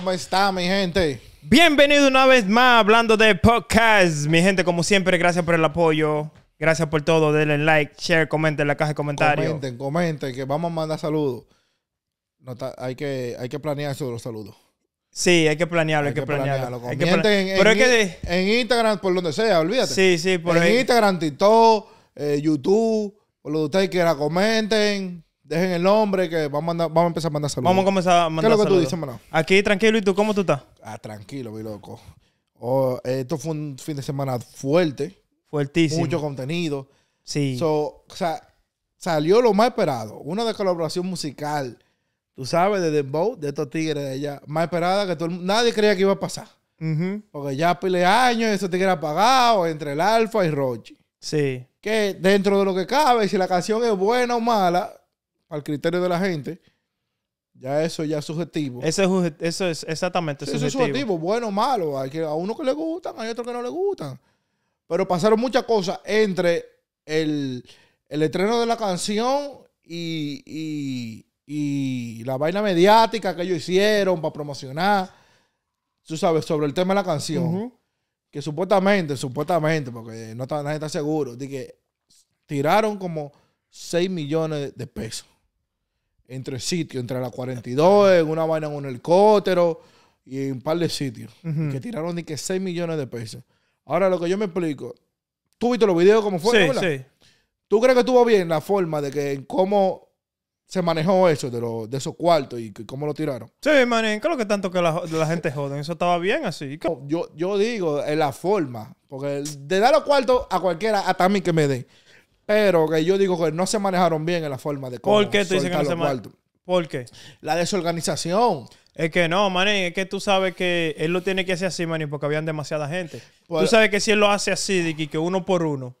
¿cómo está mi gente? Bienvenido una vez más hablando de podcast. Mi gente, como siempre, gracias por el apoyo. Gracias por todo. Denle like, share, comenten en la caja de comentarios. Comenten, comenten, que vamos a mandar saludos. No, hay, que, hay que planear eso de los saludos. Sí, hay que planearlo, hay, que, planearlo. En, Instagram, por donde sea, olvídate. Sí, sí, por Instagram, TikTok, eh, YouTube, por lo que ustedes quieran, comenten. Dejen el nombre que vamos a, empezar a mandar saludos. Vamos a comenzar a mandar ¿Qué es lo que tú dices, mano? Aquí tranquilo. ¿Y tú cómo tú estás? Ah, tranquilo, mi loco. Oh, esto fue un fin de semana fuerte. Fuertísimo. Mucho contenido. Sí. o sea, salió lo más esperado. Una de colaboración musical, tú sabes, de Dembow, de estos tigres de allá. Más esperada que todo nadie creía que iba a pasar. Porque ya pile años, esos tigres apagados entre el Alfa y Rochi. Sí. Que dentro de lo que cabe, si la canción es buena o mala, al criterio de la gente, ya eso ya es subjetivo. Eso es, eso es exactamente Eso es subjetivo, bueno o malo. Hay que, a uno que le gustan, hay otro que no le gustan. Pero pasaron muchas cosas entre el, el estreno de la canción y, la vaina mediática que ellos hicieron para promocionar, tú sabes, sobre el tema de la canción. Que supuestamente, supuestamente, porque no está, nadie está seguro, de que tiraron como 6 millones de pesos entre sitios, entre la 42, en una vaina en un helicóptero y en un par de sitios. Que tiraron ni que 6 millones de pesos. Ahora, lo que yo me explico, tú viste los videos como fue, sí, Sí. ¿Tú crees que estuvo bien la forma de que cómo se manejó eso de, de esos cuartos y cómo lo tiraron? Sí, manín, creo que tanto que la, gente joden, eso estaba bien así. Yo, yo digo, en la forma, porque de dar los cuartos a cualquiera, hasta a mí que me den. Pero que yo digo que no se manejaron bien en la forma de porque ¿Por qué tú dices que no se manejaron? ¿Por qué? La desorganización. Es que no, mané, es que tú sabes que él lo tiene que hacer así, mané, porque habían demasiada gente. tú pues- sabes que si él lo hace así, Dicky, que uno por uno,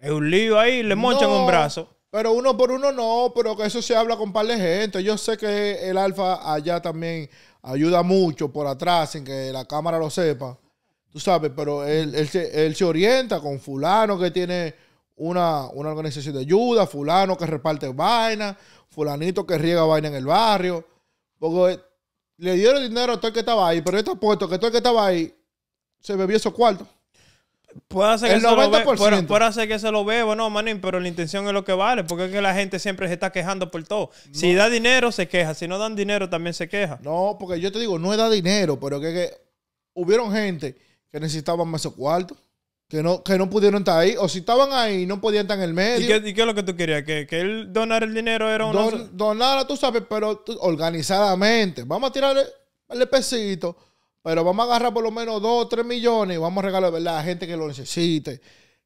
es un lío ahí, le monchan un brazo. Pero uno por uno no, pero que eso se habla con par de gente. Yo sé que el alfa allá también ayuda mucho por atrás, sin que la cámara lo sepa. Tú sabes, pero se, él se orienta con fulano que tiene una, organización de ayuda, fulano que reparte vaina, fulanito que riega vaina en el barrio. Porque le dieron dinero a todo el que estaba ahí, pero está puesto que todo el que estaba ahí se bebió esos cuartos. Puede hacer, que se Lo hacer que se lo beba, no, manín, pero la intención es lo que vale, porque es que la gente siempre se está quejando por todo. Si da dinero, se queja. Si no dan dinero, también se queja. No, porque yo te digo, no es da dinero, pero que, hubieron gente que necesitaba más esos cuartos. Que no, que no pudieron estar ahí. O si estaban ahí, no podían estar en el medio. ¿Y qué, es lo que tú querías? ¿Que, que él donara el dinero era una... donara, tú sabes, pero organizadamente. Vamos a tirarle el pesito, pero vamos a agarrar por lo menos dos o 3 millones y vamos a regalar ¿verdad? a gente que lo necesite.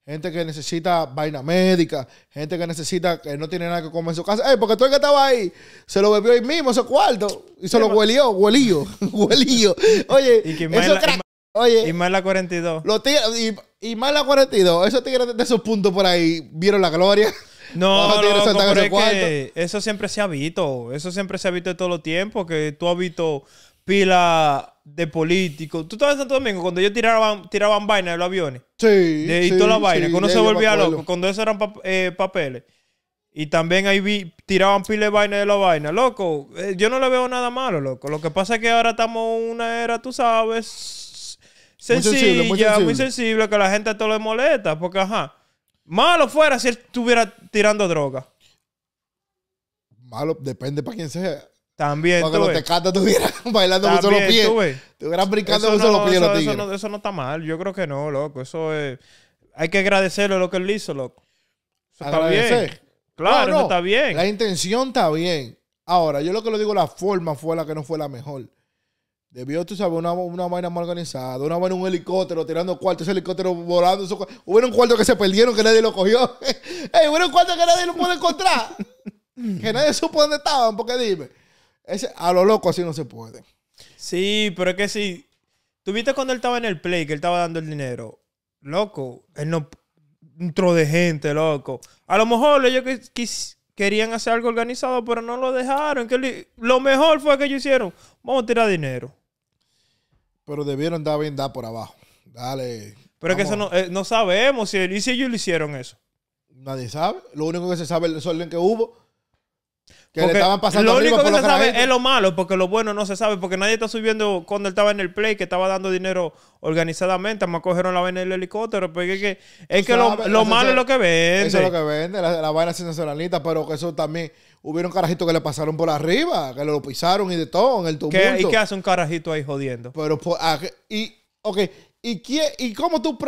Gente que necesita vaina médica, gente que necesita que no tiene nada que comer en su casa. Eh, porque tú el que estaba ahí se lo bebió ahí mismo, ese cuarto, y se lo huelió, huelío, huelío. Oye, y eso Oye, y más la 42. Los tíos, y más la 42, esos tigres de esos puntos por ahí vieron la gloria. No, pero es que eso siempre se ha visto. Eso siempre se ha visto de todos los tiempos. Que tú has visto pila de políticos. ¿Tú estabas en Santo Domingo cuando ellos tiraban, tiraban vainas de los aviones? Sí. De, la vaina. cuando se volvía loco. Cuando eso eran eh, papeles. Y también ahí vi, tiraban pila de vaina de la vaina. Loco, eh, yo no le veo nada malo, loco. Lo que pasa es que ahora estamos en una era, tú sabes, muy sensible, muy muy sensible, que la gente todo le molesta. Porque, ajá, malo fuera si él estuviera tirando droga. Malo, depende para quién sea. También. Para los tecatas estuvieran bailando con solo pies. Estuvieran brincando con no, pies eso, no, eso no está mal. Yo creo que no, loco. Eso es. Hay que agradecerle lo que él hizo, loco. Eso está bien. Claro, está bien. La intención está bien. Ahora, yo lo que lo digo, la forma fue la que no fue la mejor. Debió, tú sabes, una, una vaina más organizada, una vaina, un helicóptero tirando cuartos, ese helicóptero volando. hubo un cuarto que se perdieron, que nadie lo cogió. hubo un cuarto que nadie lo pudo encontrar. que nadie supo dónde estaban, porque dime. a lo loco así no se puede. Sí, pero es que sí. Tuviste cuando él estaba en el play, que él estaba dando el dinero. Loco, él no. Un tro de gente, loco. A lo mejor ellos querían hacer algo organizado, pero no lo dejaron. Que lo mejor fue que ellos hicieron. Vamos a tirar dinero pero debieron dar bien, dar por abajo. Dale. Pero es que eso eh, no, sabemos si, y si ellos le hicieron eso. Nadie sabe. Lo único que se sabe es el desorden que hubo. Que le estaban pasando lo único que se sabe es lo malo, porque lo bueno no se sabe, porque nadie está subiendo cuando él estaba en el play, que estaba dando dinero organizadamente, me cogieron la vaina del helicóptero, porque es que, lo, malo es lo que vende. Eso es lo que vende, la, la vaina sensacionalista, pero que eso también hubieron carajitos que le pasaron por arriba, que lo pisaron y de todo en el tumulto. ¿Y qué hace un carajito ahí jodiendo? Pero, pues, ah, y, ok, ¿Y, cómo tú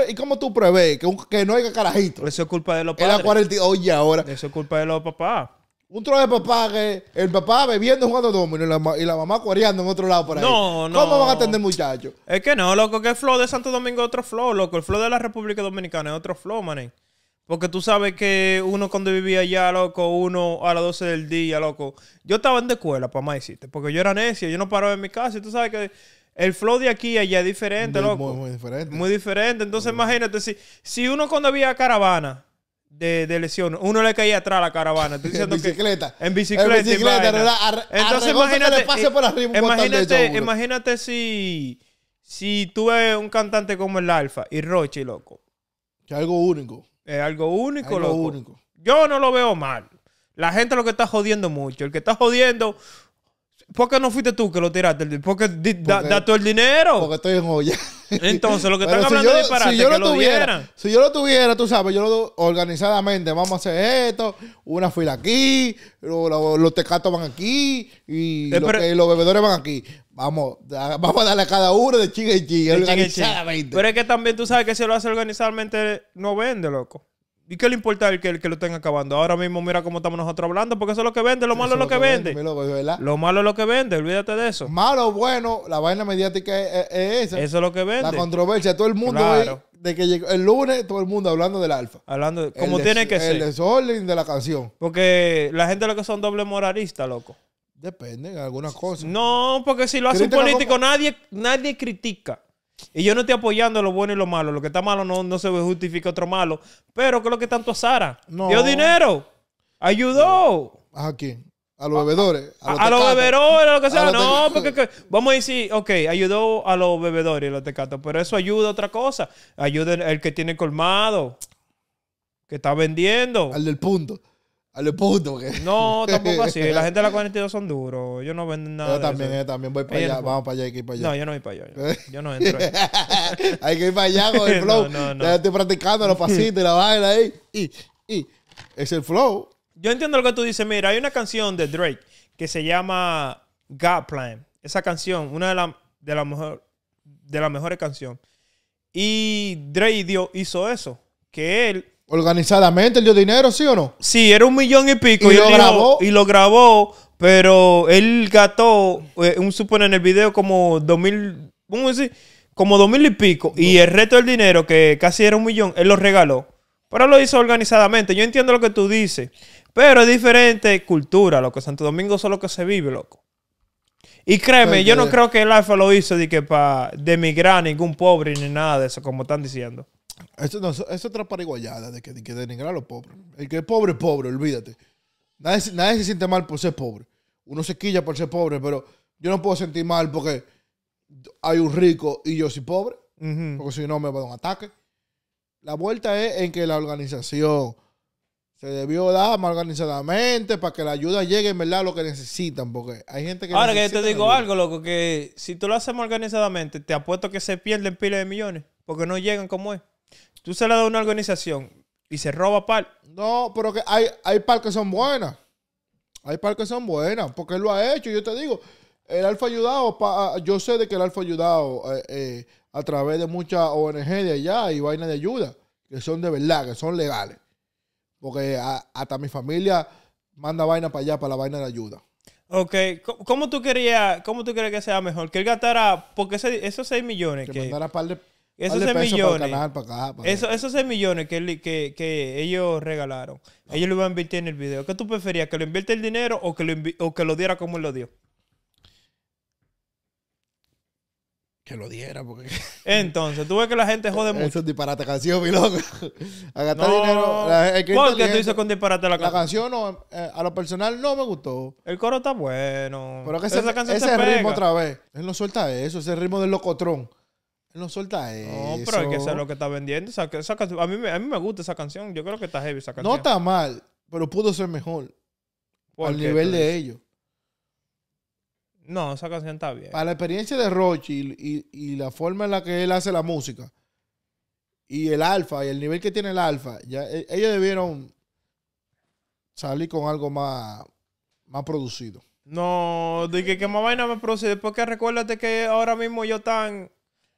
tú prevés que, no haya carajito? Eso es culpa de los papás. Era oye, ahora. Eso es culpa de los papás. Un trozo de papá que el papá bebiendo jugando domino y la, mamá cuareando en otro lado por ahí. No, no. ¿Cómo van a atender muchachos? Es que no, loco, que el flow de Santo Domingo es otro flow, loco. El flow de la República Dominicana es otro flow, mané. Porque tú sabes que uno cuando vivía allá, loco, uno a las 12 del día, loco. Yo estaba en de escuela, para más decirte, porque yo era necia, yo no paraba en mi casa. Y tú sabes que el flow de aquí y allá es diferente, loco. Muy, diferente. Muy diferente. Entonces, imagínate, si, si uno cuando había caravana de, de uno le caía atrás a la caravana. en bicicleta. en bicicleta. En bicicleta, Entonces, imagínate. pase por arriba imagínate, si, si tú un cantante como el Alfa y roche loco. Que algo único es algo único, algo único. Yo no lo veo mal. La gente lo que está jodiendo mucho. El que está jodiendo. ¿Por qué no fuiste tú que lo tiraste? ¿Por qué porque, da, todo el dinero? Porque estoy en olla. Entonces, lo que están hablando es disparate, si que lo, tuviera, Si yo lo tuviera, tú sabes, yo lo organizadamente, vamos a hacer esto, una fila aquí, los tecatos van aquí, y eh, los bebedores van aquí. Vamos, vamos a darle a cada uno de chingue y chingue, Pero es que también tú sabes que si lo hace organizadamente, no vende, loco. ¿Y qué le importa el que, que lo tenga acabando? Ahora mismo mira cómo estamos nosotros hablando, porque eso es lo que vende, lo malo es lo que, vende. lo malo es lo que vende, olvídate de eso. Malo, bueno, la vaina mediática es, esa. Eso es lo que vende. La controversia, todo el mundo... de que el lunes todo el mundo hablando del alfa. Hablando, de, como tiene que ser. El desorden de la canción. Porque la gente lo que son doble moralista, loco. Depende, de algunas cosas. No, porque si lo hace un político, nadie, nadie critica. Y yo no estoy apoyando lo bueno y lo malo. Lo que está malo no, no se justifica otro malo. Pero ¿qué es lo que tanto a Sara? Dio dinero. Ayudó. ¿A quién? A los bebedores. A, los, bebedores, a lo que sea. no, porque vamos a decir, ok, ayudó a los bebedores y los tecatos. Pero eso ayuda a otra cosa. Ayuda el que tiene colmado. Que está vendiendo. Al del punto. A los putos, que No, tampoco así. La gente de la 42 son duros. Yo no vendo nada. Yo también, también voy para allá. Vamos para allá, hay que ir para allá. No, yo no voy para allá. Yo, no entro. hay que ir para allá con el flow. ya estoy practicando los pasitos y la baila ahí. Y, y, es el flow. Yo entiendo lo que tú dices. Mira, hay una canción de Drake que se llama God Plan. Esa canción, una de las de de las mejores canciones. Y Drake hizo eso. Que él Organizadamente él dio dinero, ¿sí o no? Sí, era un millón y pico. Y, lo, grabó. y lo grabó, pero él gastó, eh, un supone en el video, como dos mil, ¿cómo decir? Como dos mil y pico. Y el resto del dinero, que casi era un millón, él lo regaló. Pero lo hizo organizadamente. Yo entiendo lo que tú dices. Pero es diferente cultura, que Santo Domingo solo que se vive, loco. Y créeme, pues, yo no eh, creo que el Alfa lo hizo de que para demigrar a ningún pobre ni nada de eso, como están diciendo. Eso, es otra pariguayada de que, denigrar a los pobres. El que es pobre es pobre, olvídate. Nadie, nadie se siente mal por ser pobre. Uno se quilla por ser pobre, pero yo no puedo sentir mal porque hay un rico y yo soy pobre. Porque si no me va a dar un ataque. La vuelta es en que la organización se debió dar más organizadamente para que la ayuda llegue en verdad a lo que necesitan, porque hay gente que... Ahora que te digo algo, loco, que si tú lo más organizadamente, te apuesto que se pierden piles de millones, porque no llegan como es tú se la das una organización y se roba pal. No, pero que hay, hay pal que son buenas. Hay par que son buenas, porque él lo ha hecho. Yo te digo, el Alfa Ayudado, ah, yo sé de que el Alfa Ayudado, eh, eh, a través de muchas ONG de allá y vainas de ayuda, que son de verdad, que son legales. Porque ah, hasta mi familia manda vaina para allá, para la vaina de ayuda. Ok, ¿cómo tú querías, cómo tú que sea mejor? Que él gastara, porque esos 6 millones que... que mandara par de esos 6 millones que, que, que, ellos regalaron, ellos lo iban a invertir en el video. ¿Qué tú preferías? ¿Que lo invierte el dinero o que lo, o que lo diera como él lo dio? Que lo diera, porque. Entonces, tú ves que la gente jode mucho. Eso es disparate canción, mi loco. A gastar dinero. ¿Por qué tú dices con disparate la canción? La canción eh, a lo personal no me gustó. El coro está bueno. Pero que ese, ese ritmo otra vez. Él no suelta eso, ese ritmo del locotrón. No suelta eso. No, pero hay que saber lo que está vendiendo. a, mí, me gusta esa canción. Yo creo que está heavy esa canción. No está mal, pero pudo ser mejor. Al nivel de ellos. No, esa canción está bien. Para la experiencia de Rochi y, la forma en la que él hace la música y el alfa y el nivel que tiene el alfa, ya e, ellos debieron salir con algo más, más producido. No, dije que, más vaina más producido. Porque recuérdate que ahora mismo yo están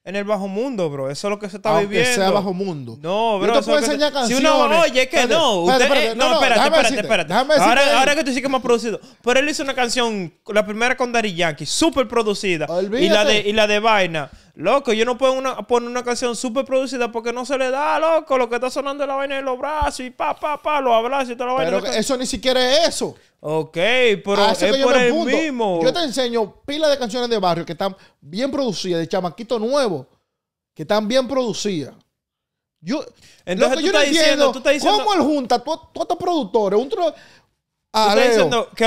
en el bajo mundo, bro. Eso es lo que se está viviendo. sea bajo mundo. No, bro. Yo te puedo enseñar canciones. Si uno oye, que no. espérate, eh, espérate, espérate, déjame ahora, que tú dices que más producido. Pero él hizo una canción, la primera con Daddy Yankee, súper producida. Olvídate. Y la de, y la de Vaina. Loco, yo no puedo una, poner una canción súper producida porque no se le da, loco, lo que está sonando es la vaina de los brazos y pa, pa, pa, los abrazos y toda la vaina. Pero eso ni siquiera es eso. Ok, pero es por el mismo. Yo te enseño pilas de canciones de barrio que están bien producidas, de chamaquito nuevo, que están bien producidas. Yo, Entonces, tú, estás no diciendo, ¿cómo él junta todos estos productores? Un tro... a Leo, que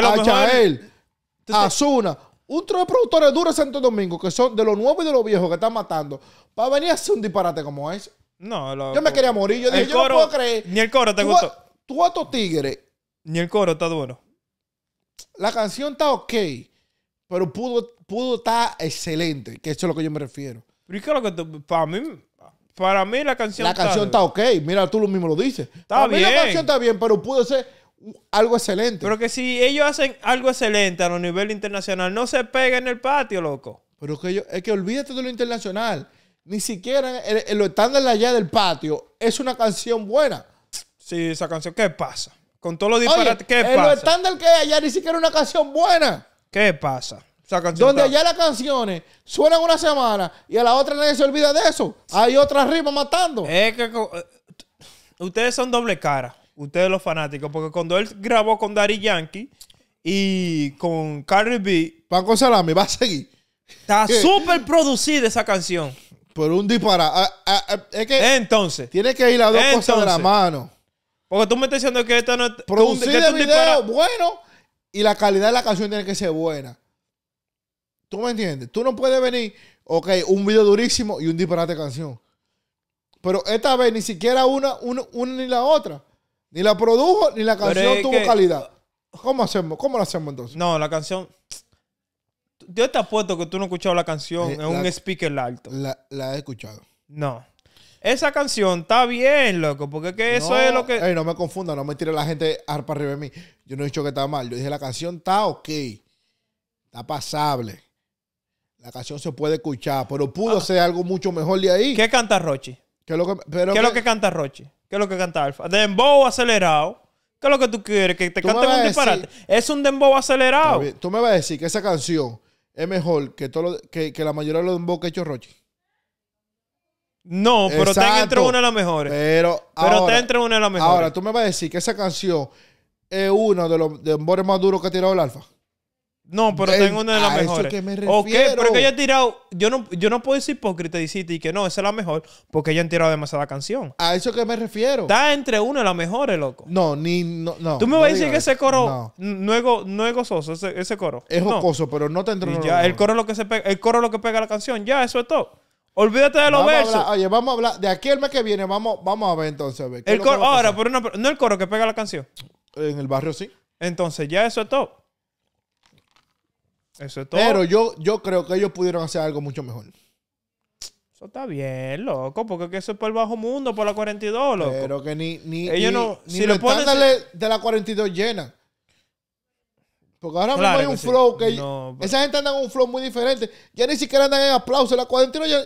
Asuna, un trozo de productores duros de Santo Domingo, que son de los nuevos y de los viejos que están matando, para venir a hacer un disparate como ese. No, Yo me quería morir. Yo dije, yo no puedo creer. Ni el coro te gustó. Tu tú tigre. Ni el coro está bueno. La canción está ok, pero pudo, pudo estar excelente, que eso es lo que yo me refiero. para mí, para mí la canción está... La canción está, ok, mira, tú lo mismo lo dices. Está bien. Mí la canción está bien, pero pudo ser algo excelente. Pero que si ellos hacen algo excelente a nivel internacional, no se pega en el patio, loco. Pero que yo, es que olvídate de lo internacional. Ni siquiera en, lo estándar allá del patio es una canción buena. Sí, esa canción, ¿qué pasa? Con todos los disparates, ¿qué pasa? En lo estándar que hay allá ni siquiera una canción buena. ¿Qué pasa? Donde allá las canciones suenan una semana y a la otra nadie se olvida de eso. Hay otra rima matando. Es que eh, ustedes son doble cara ustedes los fanáticos, porque cuando él grabó con Daddy Yankee y con Carly B. Paco salami, va a seguir. Está súper producida esa canción. Por un disparate. Ah, ah, ah, es que entonces. Tiene que ir las dos cosas de la mano. Porque tú me estás diciendo que esta no es. Producir un video bueno y la calidad de la canción tiene que ser buena. ¿Tú me entiendes? Tú no puedes venir, ok, un video durísimo y un disparate de canción. Pero esta vez ni siquiera una, una ni la otra. Ni la produjo, ni la canción tuvo calidad. ¿Cómo hacemos? ¿Cómo la hacemos entonces? No, la canción. Yo te apuesto que tú no has escuchado la canción eh, en un speaker alto. La, he escuchado. No. Esa canción está bien, loco, porque eso es lo que. Ey, no me confunda, no me tire la gente arpa arriba de mí. Yo no he dicho que está mal. Yo dije, la canción está ok. Está pasable. La canción se puede escuchar, pero pudo ah. ser algo mucho mejor de ahí. ¿Qué canta Rochi? ¿Qué es lo que, lo que canta Roche? ¿Qué es lo que canta Alfa? Dembow acelerado. ¿Qué es lo que tú quieres? Que te cante un disparate. es un dembow acelerado. Tú me vas a decir que esa canción es mejor que, todo que, la mayoría de los dembow que ha hecho Roche. No, pero te está entre una de las mejores. Pero, pero ahora, está entre una de las mejores. Ahora, tú me vas a decir que esa canción es uno de los dembows más duros que ha tirado el Alfa. No, pero tengo una de las mejores. Eso qué me refiero. pero que ella ha tirado. Yo no, yo no puedo decir hipócrita y que no, esa es la mejor, porque ella ha tirado demasiada canción. A eso que me refiero. Está entre una de las mejores, loco. No, ni. No, Tú me vas a decir que ese coro no, es, no es gozoso, ese, coro. Es jocoso, pero no te el coro es lo que se pega, el coro lo que pega la canción. Ya, eso es todo. Olvídate de los versos. oye, vamos a hablar. De aquí el mes que viene, vamos, vamos a ver entonces. el coro, ahora, pero no, no el coro que pega la canción. En el barrio sí. Entonces, ya eso es todo. Eso es todo. Pero yo, yo creo que ellos pudieron hacer algo mucho mejor. Eso está bien, loco, porque eso es por el bajo mundo, por la 42, loco. Pero que ni, Ellos no- si pones- de la 42 llena Porque ahora mismo hay un flow que... esa gente anda en un flow muy diferente. Ya ni siquiera andan en aplauso. La 42 ya,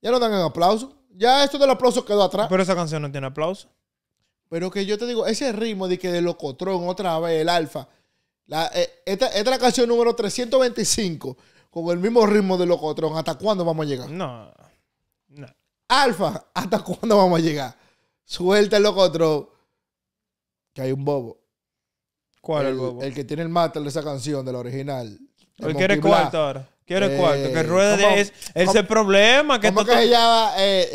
ya no dan en aplauso. Ya esto del aplauso quedó atrás. Pero, esa canción no tiene aplauso. Pero que yo te digo, ese ritmo de que de Locotrón otra vez, el alfa. La, eh, esta, es la canción número 325 con el mismo ritmo de Locotron. ¿Hasta cuándo vamos a llegar? No. no. Alfa, ¿hasta cuándo vamos a llegar? Suelta el Locotron. Que hay un bobo. ¿Cuál el, el bobo? El que tiene el máster de esa canción, de la original. Hoy quiere cuarto ahora. Quiere el eh, cuarto. Que ruede de ese, problema. Que ¿Cómo que se llama? Eh,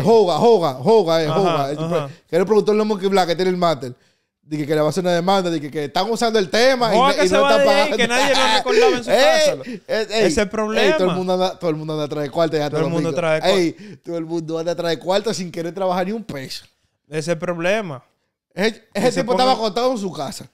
bro. Joga, Joga, Joga. Que era el productor de Monkey Black que tiene el máster de que le va a hacer una demanda, de que están usando el tema y, que se no va están pagando. Que nadie lo recordaba en su casa. Ese es el problema. todo, el mundo anda, todo el mundo anda atrás de cuarto. Todo el mundo atrás de todo el mundo anda atrás de cuarto sin querer trabajar ni un peso. Ese es el problema. Ese, ese tipo estaba contado en su casa.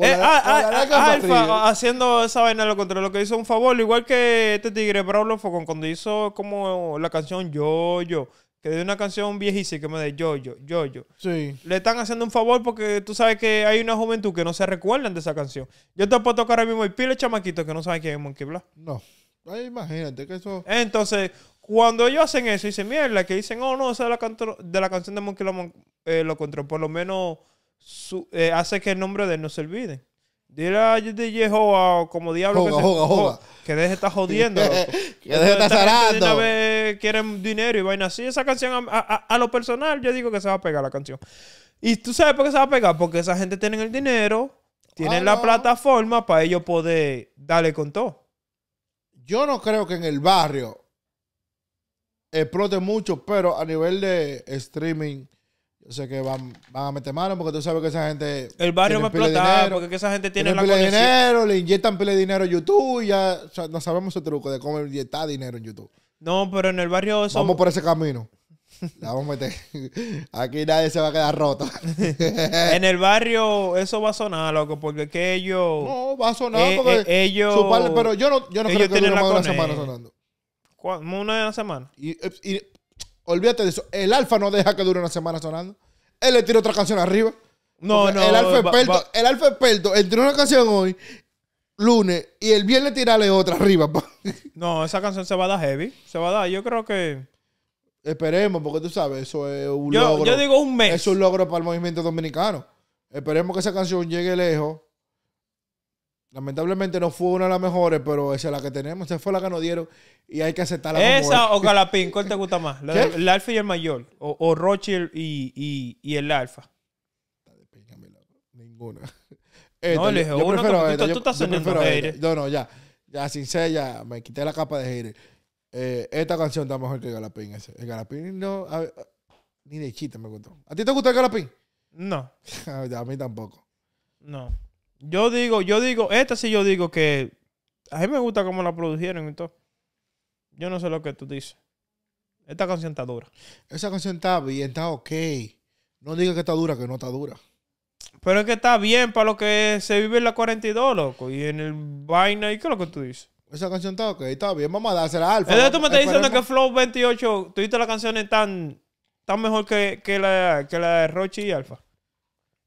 Eh, la, ah, ah, ah, Alfa haciendo esa vaina lo contrario, lo que hizo un favor, igual que este tigre Braulio. con cuando hizo como la canción Yo, Yo que de una canción viejísima de Jojo, Jojo. Sí. Le están haciendo un favor porque tú sabes que hay una juventud que no se recuerdan de esa canción. Yo te puedo tocar ahora mismo el pile chamaquito que no saben quién es Monkey Blah. No. imagínate que eso. Entonces, cuando ellos hacen eso, y dicen mierda, que dicen, oh no, esa es la de la canción de Monkey eh, lo control. Por lo menos eh, hace que el nombre de él no se olvide. Dile a DJ como diablo que, joga, que deje estar jodiendo. que deje estar zarando. quieren dinero y vaina así. Esa canción a, lo personal yo digo que se va a pegar la canción. ¿Y tú sabes por qué se va a pegar? Porque esa gente tiene el dinero, tienen ah, la plataforma para ellos poder darle con todo. Yo no creo que en el barrio explote mucho, pero a nivel de streaming o sé que van, van a meter mano porque tú sabes que esa gente. El barrio va a explotar porque esa gente tiene, la conexión. le inyectan pile de dinero a YouTube y ya no sabemos ese truco de cómo inyectar dinero en YouTube. No, pero en el barrio. Eso... Vamos por ese camino. La vamos a meter. Aquí nadie se va a quedar roto. en el barrio eso va a sonar, loco, porque que ellos... No, va a sonar eh, porque eh, ellos... pero yo no, yo no creo que dure más de una semana sonando. ¿Una semana? Y, y, Olvídate de eso. El alfa no deja que dure una semana sonando. Él le tira otra canción arriba. No, no. El alfa eh, espelto el alfa él tiró una canción hoy, lunes, y el viernes tirarle otra arriba. No, esa canción se va a dar heavy. Se va a dar, yo creo que. Esperemos, porque tú sabes, eso es un yo, logro. Yo digo un mes. Es un logro para el movimiento dominicano. Esperemos que esa canción llegue lejos Lamentablemente no fue una de las mejores, pero esa es la que tenemos. Esa fue la que nos dieron y hay que aceptarla. ¿Esa o Galapín? ¿Cuál te gusta más? La, el Alfa y el Mayor. O, o y, y, y, el Alfa. Ninguna. no, le dije, uno que tú, estás sonando No, no, ya. Ya, sin ser, ya me quité la capa de aire. Eh, esta canción está mejor que Galapín. El Galapín no. Ah, ni de chiste me gustó. ¿A ti te gusta el Galapín? No. a mí tampoco. No. Yo digo, yo digo, esta sí yo digo que a mí me gusta cómo la produjeron y todo. Yo no sé lo que tú dices. Esta canción está dura. Esa canción está bien, está ok. No digas que está dura, que no está dura. Pero es que está bien para lo que se vive en la 42, loco. Y en el vaina, ¿y qué es lo que tú dices? Esa canción está ok, está bien. Vamos a dársela la Alfa. Pero tú me estás diciendo que Flow 28, tú tuviste las canciones tan, tan mejor que, la, que la de Rochi y Alfa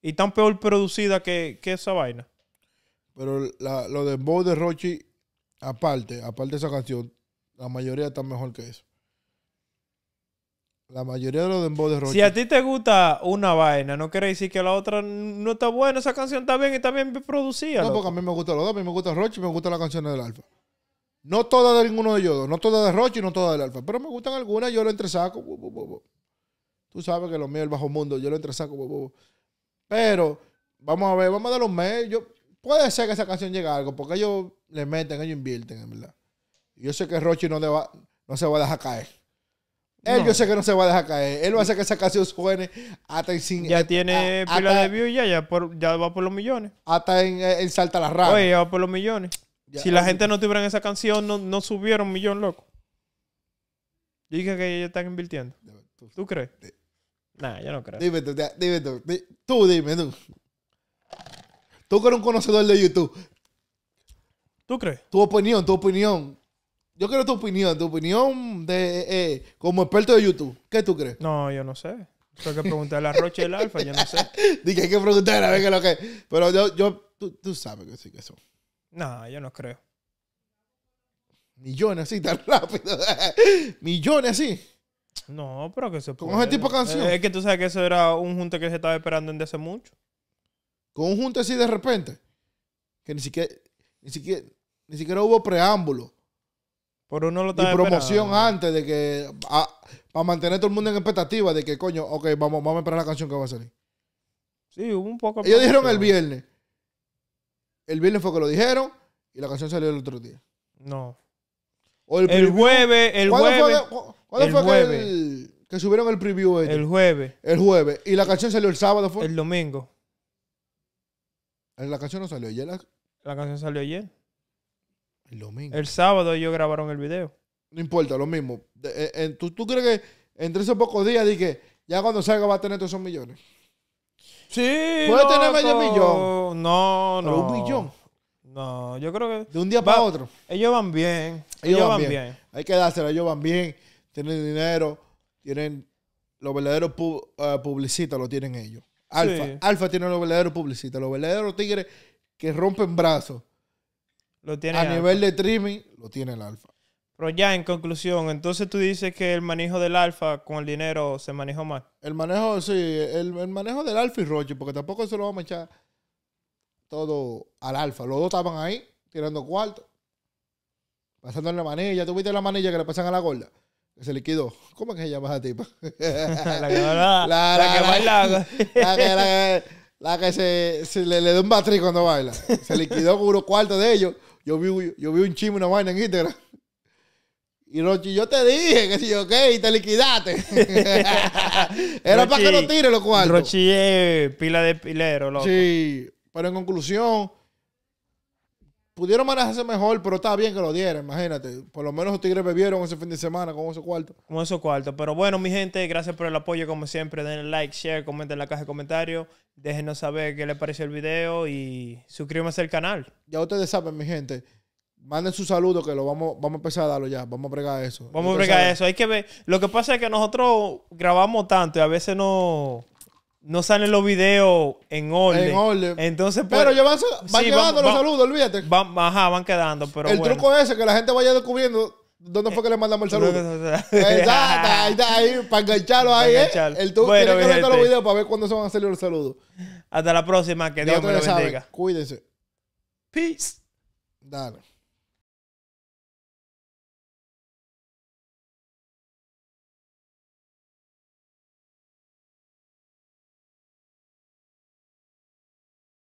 y tan peor producida que, esa vaina. Pero la, lo de Bow de Rochi, aparte, aparte de esa canción, la mayoría está mejor que eso. La mayoría de los dembow de Rochi. Si a ti te gusta una vaina, no quiere decir que la otra no está buena. Esa canción está bien y está bien producida. No, porque a mí me gustan los dos. A mí me gusta Rochi y me gusta la canción del Alfa. No todas de ninguno de ellos dos. No todas de Rochi y no todas del Alfa. Pero me gustan algunas. Yo lo entresaco. Tú sabes que lo mío es el bajo mundo. Yo lo entresaco. Pero vamos a ver, vamos a dar los mes. puede ser que esa canción llegue a algo, porque ellos le meten, ellos invierten, en verdad. Yo sé que Rochi no, se va a dejar caer. Él yo sé que no se va a dejar caer. Él va a hacer que esa canción suene hasta en sin. Ya tiene pila de views ya, ya, va por los millones. Hasta en, eh, en Salta la Rama. Oye, ya va por los millones. si la gente no tuviera esa canción, no, no subieron millón, loco. Yo dije que ellos están invirtiendo. ¿Tú crees? Nah, yo no creo. Dime tú, dime tú. Tú dime tú. Tú que eres un conocedor de YouTube. ¿Tú crees? Tu opinión, tu opinión. Yo quiero tu opinión, tu opinión de eh, eh, como experto de YouTube. ¿Qué tú crees? No, yo no sé. Tengo que preguntarle a Roche el Alfa, yo no sé. Dije, hay que preguntarle a ver qué es lo que. Pero yo, yo tú, tú sabes que sí que son. No, yo no creo. Millones así, tan rápido. Millones así. No, pero que se puede. ¿Con el tipo de canción? Es que tú sabes que eso era un junte que se estaba esperando desde hace mucho. Con un junte así de repente. Que ni siquiera, ni siquiera, ni siquiera hubo preámbulo. Por uno lo estaba Y promoción antes de que. Para mantener todo el mundo en expectativa de que, coño, ok, vamos, vamos a esperar la canción que va a salir. Sí, hubo un poco. Ellos dijeron el viernes. El viernes fue que lo dijeron y la canción salió el otro día. No el, jueves, el jueves. ¿Cuándo fue Que, subieron el preview El jueves. El jueves. ¿Y la canción salió el sábado? Fue? El domingo. Eh, ¿La canción no salió ayer? La, canción salió ayer. El domingo. El sábado ellos grabaron el video. No importa, lo mismo. Eh, eh, ¿tú, crees que entre esos pocos días dije, ya cuando salga va a tener todos esos millones? Sí. Puede tener medio millón. No, no. un millón. No, yo creo que. De un día para otro. Ellos van bien. Ellos, van, bien. Hay que dárselo, ellos van bien. Tienen dinero, tienen. Los verdaderos publicita eh, publicistas lo tienen ellos. Alfa. Alfa tiene los verdaderos publicistas. Los verdaderos tigres que rompen brazos. Lo tiene A nivel de trimming, lo tiene el alfa. Pero ya en conclusión, entonces tú dices que el manejo del alfa con el dinero se manejó mal. El manejo, sí, el, manejo del alfa y Roche, porque tampoco se lo vamos a echar todo al alfa. Los dos estaban ahí, tirando cuarto, pasando en la manilla. ¿Tuviste la manilla que le pasan a la gorda? Que se liquidó. ¿Cómo es que se llama esa tipa? la que baila. La, que baila. La que, la, que se, le, da un batriz cuando baila. Se liquidó con unos cuartos de ellos. Yo vi, yo vi un chisme, una vaina en Instagram. Y Rochi, yo te dije que si yo qué, y te liquidaste. Era para que no tire los cuartos. Rochi es pila de pilero, loco. Sí. Pero en conclusión, pudieron manejarse mejor, pero está bien que lo dieran, imagínate. Por lo menos los Tigres bebieron ese fin de semana con esos cuartos. Con esos cuartos. Pero bueno, mi gente, gracias por el apoyo, como siempre. Denle like, share, comenten en la caja de comentarios. Déjenos saber qué les pareció el video y suscríbanse al canal. Ya ustedes saben, mi gente. Manden su saludo que lo vamos, vamos a empezar a darlo ya. Vamos a bregar eso. Vamos a bregar eso. Hay que ver. Lo que pasa es que nosotros grabamos tanto y a veces no no salen los videos en orden. En orden. Entonces, pues, pero llevan, van llevando los saludos, olvídate. ajá, van quedando. Pero el truco truco ese que la gente vaya descubriendo dónde fue que le mandamos el saludo. Exacto, ahí, ahí, para engancharlo ahí. Para Eh. El truco es que ver los videos para ver cuándo se van a salir los saludos. Hasta la próxima, que Dios me bendiga. Cuídense. Peace. Dale.